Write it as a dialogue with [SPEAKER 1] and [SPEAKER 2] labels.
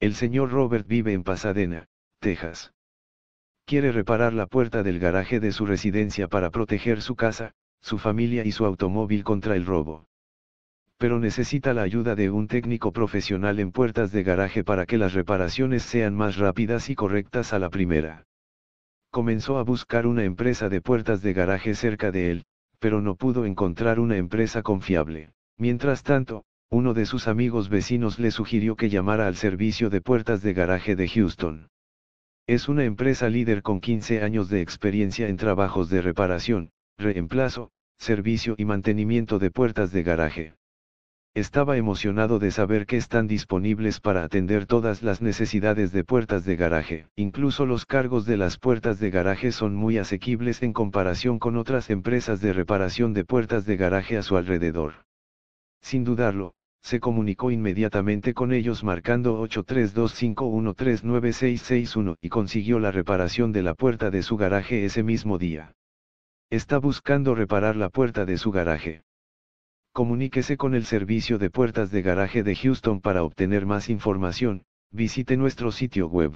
[SPEAKER 1] El señor Robert vive en Pasadena, Texas. Quiere reparar la puerta del garaje de su residencia para proteger su casa, su familia y su automóvil contra el robo. Pero necesita la ayuda de un técnico profesional en puertas de garaje para que las reparaciones sean más rápidas y correctas a la primera. Comenzó a buscar una empresa de puertas de garaje cerca de él, pero no pudo encontrar una empresa confiable. Mientras tanto, uno de sus amigos vecinos le sugirió que llamara al servicio de puertas de garaje de Houston. Es una empresa líder con 15 años de experiencia en trabajos de reparación, reemplazo, servicio y mantenimiento de puertas de garaje. Estaba emocionado de saber que están disponibles para atender todas las necesidades de puertas de garaje. Incluso los cargos de las puertas de garaje son muy asequibles en comparación con otras empresas de reparación de puertas de garaje a su alrededor. Sin dudarlo, se comunicó inmediatamente con ellos marcando 8325139661 y consiguió la reparación de la puerta de su garaje ese mismo día. Está buscando reparar la puerta de su garaje. Comuníquese con el servicio de puertas de garaje de Houston para obtener más información, visite nuestro sitio web.